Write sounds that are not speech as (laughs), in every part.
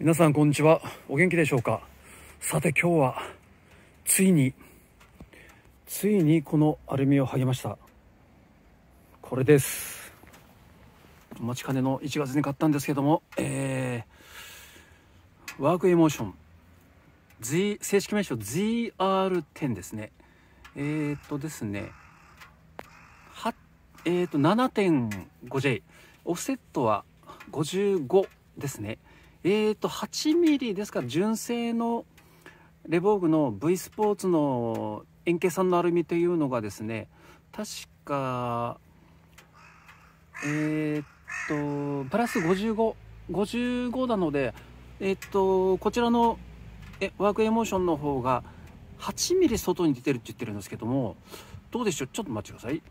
皆さんこんにちはお元気でしょうかさて今日はついについにこのアルミを剥ぎましたこれですお待ちかねの1月に買ったんですけどもえー、ワークエモーション Z 正式名称 ZR10 ですねえー、っとですねはえー、っと 7.5J オフセットは55ですねえっ、ー、と、8ミリですから、純正のレボーグの V スポーツの円形さんのアルミというのがですね、確か、えっ、ー、と、プラス55、55なので、えっ、と、こちらのえワークエモーションの方が8ミリ外に出てるって言ってるんですけども、どうでしょうちょっと待ってください。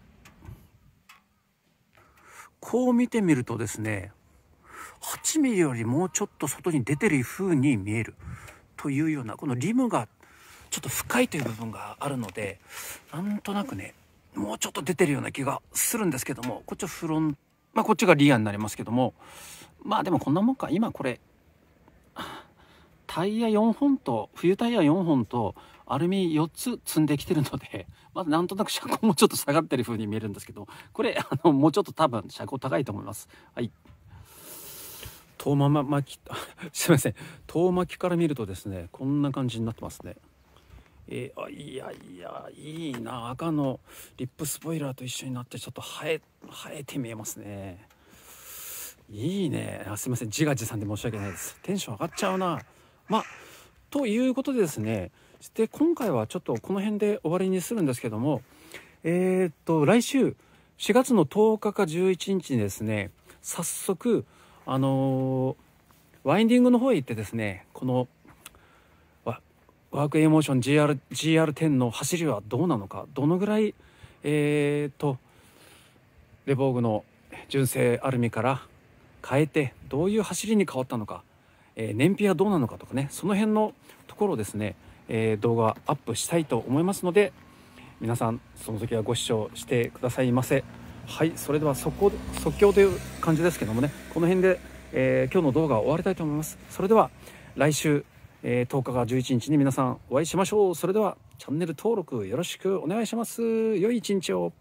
こう見てみるとですね、1ミリよりもうちょっと外に出てる風に見えるというようなこのリムがちょっと深いという部分があるのでなんとなくねもうちょっと出てるような気がするんですけどもこっちはフロンまあこっちがリアになりますけどもまあでもこんなもんか今これタイヤ4本と冬タイヤ4本とアルミ4つ積んできてるので (laughs) まだなんとなく車高もちょっと下がってる風に見えるんですけどこれあのもうちょっと多分車高高いと思います。はい遠まま巻き (laughs) すいません遠巻きから見るとですねこんな感じになってますねえー、あいやいやいいな赤のリップスポイラーと一緒になってちょっと生え生えて見えますねいいねあすいません自画自賛で申し訳ないですテンション上がっちゃうなまあということでですねで今回はちょっとこの辺で終わりにするんですけどもえー、っと来週4月の10日か11日にですね早速あのワインディングの方へ行ってですねこのワークエモーション GR GR10 の走りはどうなのかどのぐらいえーと、レボーグの純正アルミから変えてどういう走りに変わったのか、えー、燃費はどうなのかとかねその辺のところをですね、えー、動画アップしたいと思いますので皆さんその時はご視聴してくださいませはいそれでは速攻即興で感じですけどもねこの辺で、えー、今日の動画を終わりたいと思いますそれでは来週、えー、10日か11日に皆さんお会いしましょうそれではチャンネル登録よろしくお願いします良い一日を